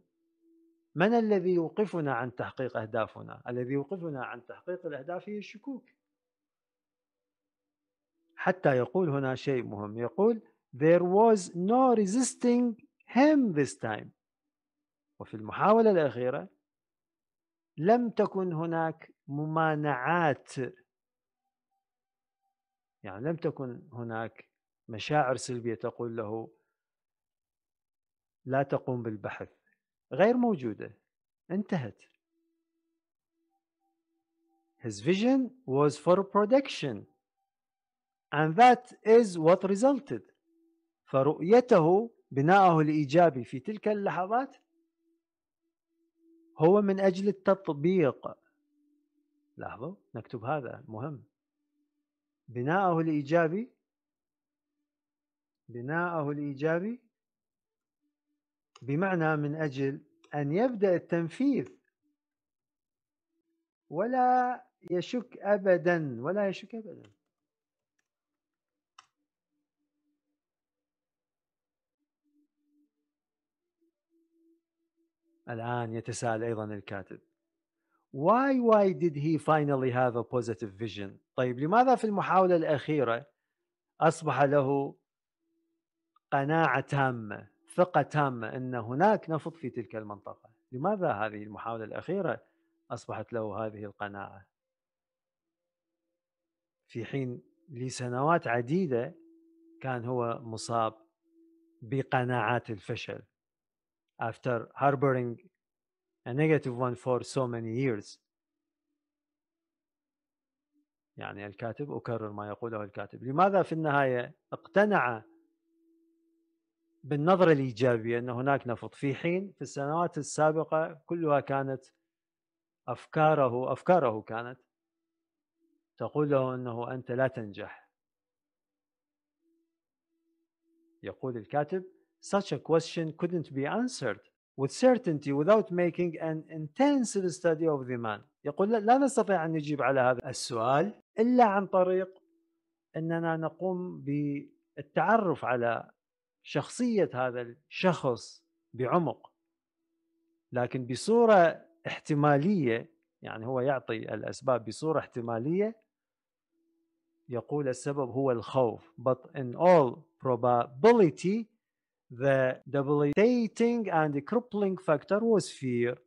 من الذي يوقفنا عن تحقيق أهدافنا؟ الذي يوقفنا عن تحقيق الأهداف هي الشكوك حتى يقول هنا شيء مهم يقول there was no resisting him this time وفي المحاولة الأخيرة لم تكن هناك ممانعات يعني لم تكن هناك مشاعر سلبية تقول له لا تقوم بالبحث غير موجودة انتهت His vision was for production and that is what resulted فرؤيته بناءه الإيجابي في تلك اللحظات هو من أجل التطبيق لاحظوا نكتب هذا مهم بناءه الإيجابي بناءه الإيجابي بمعنى من أجل أن يبدأ التنفيذ ولا يشك أبدا ولا يشك أبدا الآن يتساءل أيضا الكاتب Why, why did he finally have a positive vision? طيب لماذا في المحاولة الأخيرة أصبح له قناعة تامة ثقة تامة أن هناك نفط في تلك المنطقة لماذا هذه المحاولة الأخيرة أصبحت له هذه القناعة في حين لسنوات عديدة كان هو مصاب بقناعات الفشل after harboring a negative one for so many years يعني الكاتب أكرر ما يقوله الكاتب لماذا في النهاية اقتنع بالنظرة الإيجابية أن هناك نفط في حين في السنوات السابقة كلها كانت أفكاره أفكاره كانت تقول له أنه أنت لا تنجح يقول الكاتب such a question couldn't be answered with certainty without making an intensive study of the man يقول لا نستطيع أن نجيب على هذا السؤال إلا عن طريق أننا نقوم بالتعرف على شخصية هذا الشخص بعمق لكن بصورة احتمالية يعني هو يعطي الأسباب بصورة احتمالية يقول السبب هو الخوف but in all probability The debilitating and crippling factor was fear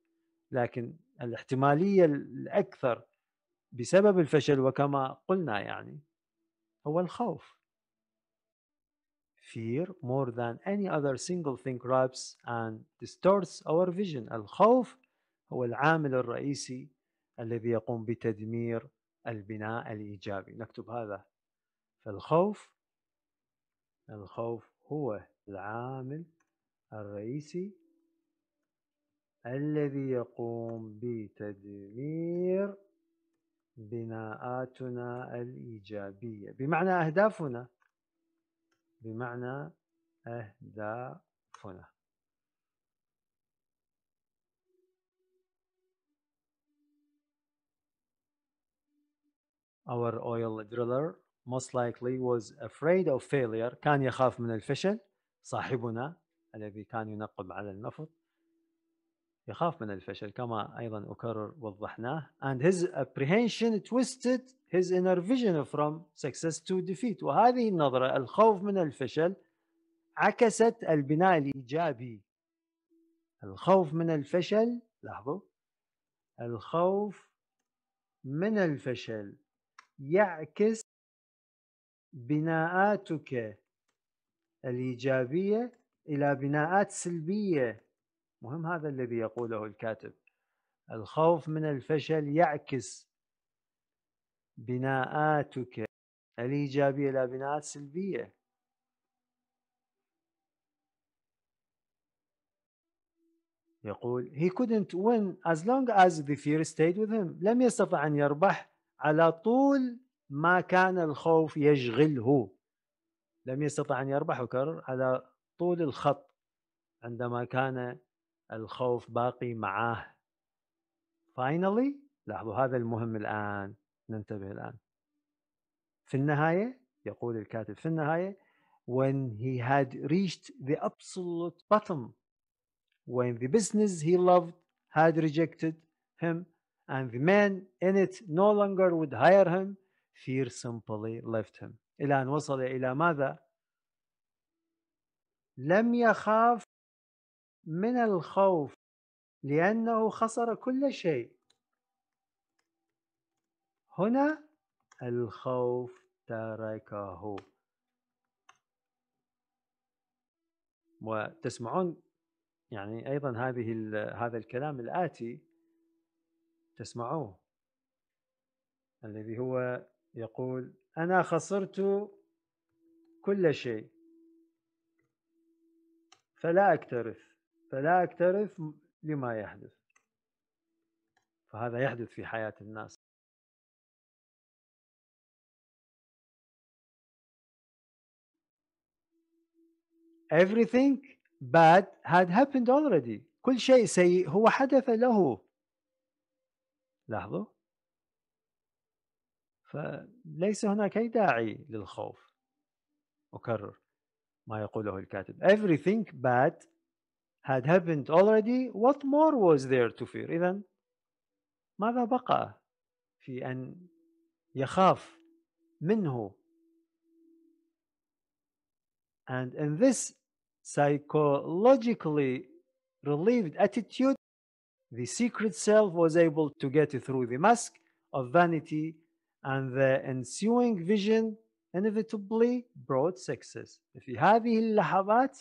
لكن الاحتمالية الأكثر بسبب الفشل وكما قلنا يعني هو الخوف fear more than any other single thing grabs and distorts our vision الخوف هو العامل الرئيسي الذي يقوم بتدمير البناء الإيجابي نكتب هذا فالخوف الخوف هو العامل الرئيسي الذي يقوم بتدمير بناءاتنا الإيجابية بمعنى أهدافنا بمعنى أهدافنا Our oil driller most likely was afraid of failure كان يخاف من الفشل صاحبنا الذي كان ينقب على النفط يخاف من الفشل كما ايضا اكرر وضحناه and his apprehension twisted his inner vision from success to defeat وهذه النظره الخوف من الفشل عكست البناء الايجابي الخوف من الفشل لاحظوا الخوف من الفشل يعكس بناءاتك الإيجابية إلى بناءات سلبية مهم هذا الذي يقوله الكاتب الخوف من الفشل يعكس بناءاتك الإيجابية إلى بناءات سلبية يقول he couldn't win as long as the fear stayed with him لم يستطع أن يربح على طول ما كان الخوف يشغله لم يستطع أن يربح وكرر على طول الخط عندما كان الخوف باقي معاه فاينلي لاحظوا هذا المهم الآن ننتبه الآن في النهاية يقول الكاتب في النهاية when he had reached the absolute bottom when the business he loved had rejected him and the man in it no longer would hire him fear simply left him إلى أن وصل إلى ماذا؟ لم يخاف من الخوف لأنه خسر كل شيء هنا الخوف تركه وتسمعون يعني أيضا هذه هذا الكلام الآتي تسمعوه الذي هو يقول أنا خسرت كل شيء فلا أكترث فلا أكترث لما يحدث فهذا يحدث في حياة الناس everything bad had happened already كل شيء سيء هو حدث له لاحظوا فليس هناك أي داعي للخوف أكرر ما يقوله الكاتب Everything bad had happened already what more was there to fear إذا ماذا بقى في أن يخاف منه and in this psychologically relieved attitude the secret self was able to get through the mask of vanity and the ensuing vision inevitably brought success في هذه اللحظات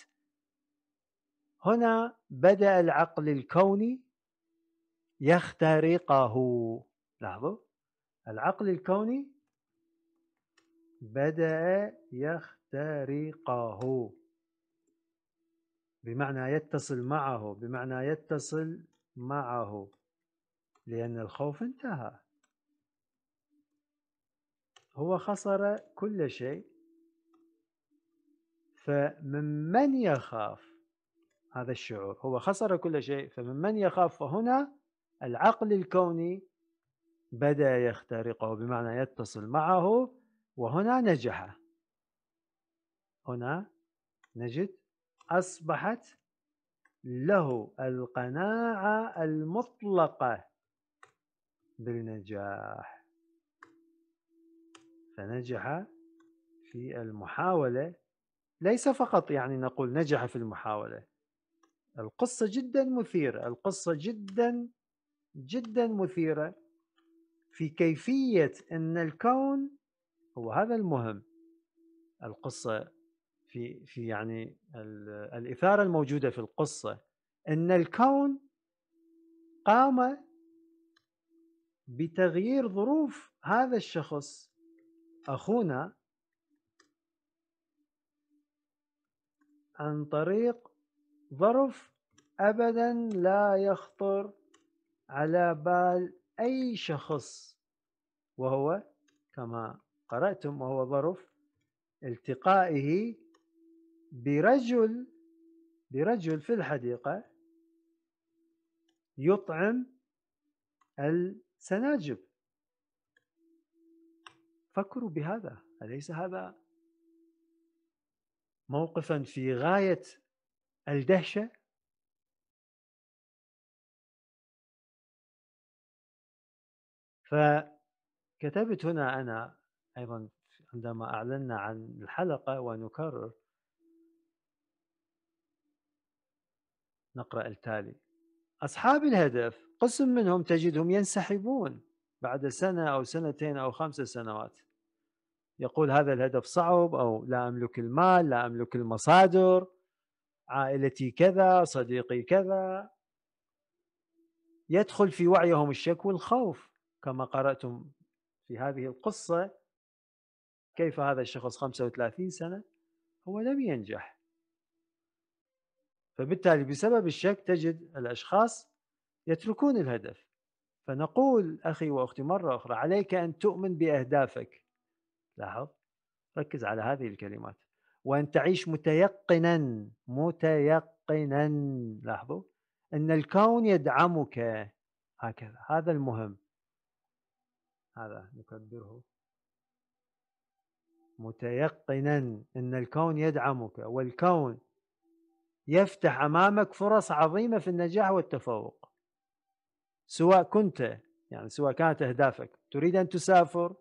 هنا بدأ العقل الكوني يخترقه لاحظوا العقل الكوني بدأ يخترقه بمعنى يتصل معه بمعنى يتصل معه لأن الخوف انتهى هو خسر كل شيء فممن يخاف هذا الشعور هو خسر كل شيء فممن يخاف فهنا العقل الكوني بدا يخترقه بمعنى يتصل معه وهنا نجح هنا نجد اصبحت له القناعه المطلقه بالنجاح فنجح في المحاولة ليس فقط يعني نقول نجح في المحاولة القصة جدا مثيرة القصة جدا جدا مثيرة في كيفية أن الكون هو هذا المهم القصة في في يعني الإثارة الموجودة في القصة أن الكون قام بتغيير ظروف هذا الشخص أخونا عن طريق ظرف أبدا لا يخطر على بال أي شخص وهو كما قرأتم وهو ظرف التقائه برجل برجل في الحديقة يطعم السناجب فكروا بهذا أليس هذا موقفا في غاية الدهشة فكتبت هنا أنا أيضا عندما أعلنا عن الحلقة ونكرر نقرأ التالي أصحاب الهدف قسم منهم تجدهم ينسحبون بعد سنة أو سنتين أو خمس سنوات يقول هذا الهدف صعب أو لا أملك المال لا أملك المصادر عائلتي كذا صديقي كذا يدخل في وعيهم الشك والخوف كما قرأتم في هذه القصة كيف هذا الشخص 35 سنة هو لم ينجح فبالتالي بسبب الشك تجد الأشخاص يتركون الهدف فنقول أخي وأختي مرة أخرى عليك أن تؤمن بأهدافك لاحظ ركز على هذه الكلمات وأن تعيش متيقنا متيقنا لاحظوا أن الكون يدعمك هكذا هذا المهم هذا نكبره متيقنا ان الكون يدعمك والكون يفتح امامك فرص عظيمه في النجاح والتفوق سواء كنت يعني سواء كانت اهدافك تريد ان تسافر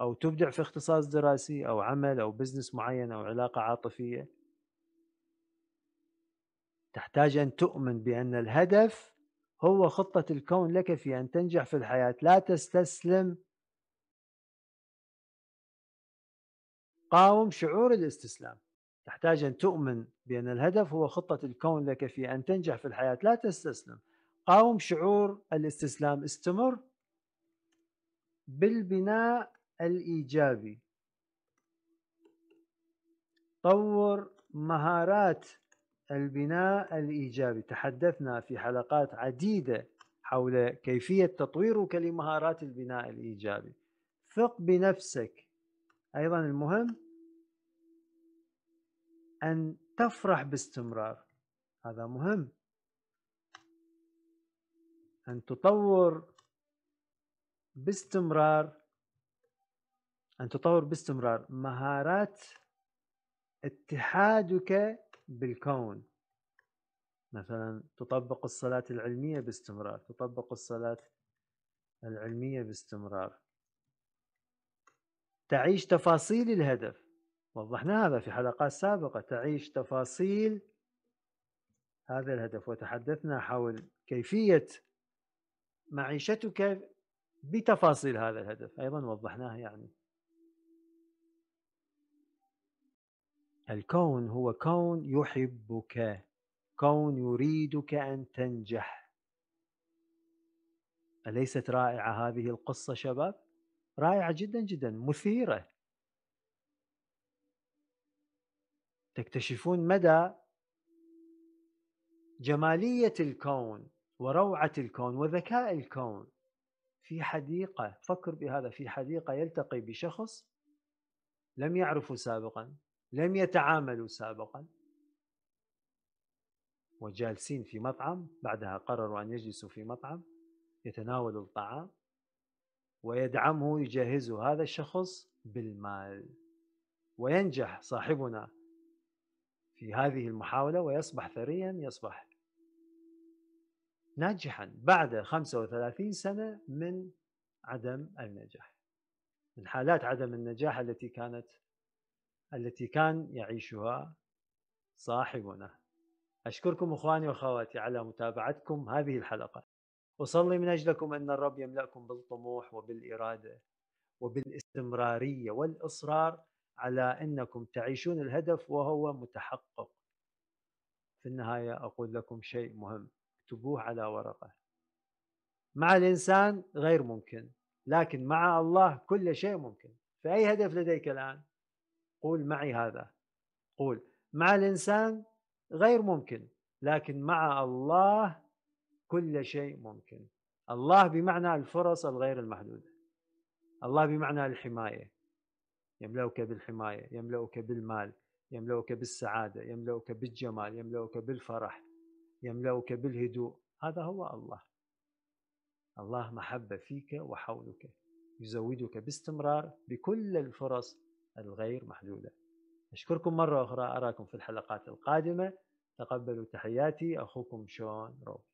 او تبدع في اختصاص دراسي او عمل او بزنس معين او علاقه عاطفيه تحتاج ان تؤمن بان الهدف هو خطه الكون لك في ان تنجح في الحياه لا تستسلم قاوم شعور الاستسلام تحتاج ان تؤمن بان الهدف هو خطه الكون لك في ان تنجح في الحياه لا تستسلم قاوم شعور الاستسلام استمر بالبناء الايجابي طور مهارات البناء الايجابي تحدثنا في حلقات عديده حول كيفيه تطويرك لمهارات البناء الايجابي ثق بنفسك ايضا المهم ان تفرح باستمرار هذا مهم أن تطور باستمرار أن تطور باستمرار مهارات اتحادك بالكون مثلا تطبق الصلاة العلمية باستمرار تطبق الصلاة العلمية باستمرار تعيش تفاصيل الهدف وضحنا هذا في حلقات سابقة تعيش تفاصيل هذا الهدف وتحدثنا حول كيفية معيشتك بتفاصيل هذا الهدف أيضا وضحناها يعني الكون هو كون يحبك كون يريدك أن تنجح أليست رائعة هذه القصة شباب؟ رائعة جدا جدا مثيرة تكتشفون مدى جمالية الكون وروعة الكون وذكاء الكون في حديقة فكر بهذا في حديقة يلتقي بشخص لم يعرفه سابقا لم يتعاملوا سابقا وجالسين في مطعم بعدها قرروا أن يجلسوا في مطعم يتناولوا الطعام ويدعمه يجهزه هذا الشخص بالمال وينجح صاحبنا في هذه المحاولة ويصبح ثريا يصبح ناجحا بعد 35 سنة من عدم النجاح من حالات عدم النجاح التي كانت التي كان يعيشها صاحبنا أشكركم أخواني وأخواتي على متابعتكم هذه الحلقة أصلي من أجلكم أن الرب يملأكم بالطموح وبالإرادة وبالاستمرارية والإصرار على أنكم تعيشون الهدف وهو متحقق في النهاية أقول لكم شيء مهم اكتبوه على ورقه مع الانسان غير ممكن لكن مع الله كل شيء ممكن فاي هدف لديك الان قول معي هذا قول مع الانسان غير ممكن لكن مع الله كل شيء ممكن الله بمعنى الفرص الغير المحدوده الله بمعنى الحمايه يملؤك بالحمايه يملؤك بالمال يملؤك بالسعاده يملؤك بالجمال يملؤك بالفرح يملأك بالهدوء هذا هو الله الله محبة فيك وحولك يزودك باستمرار بكل الفرص الغير محدودة أشكركم مرة أخرى أراكم في الحلقات القادمة تقبلوا تحياتي أخوكم شون روب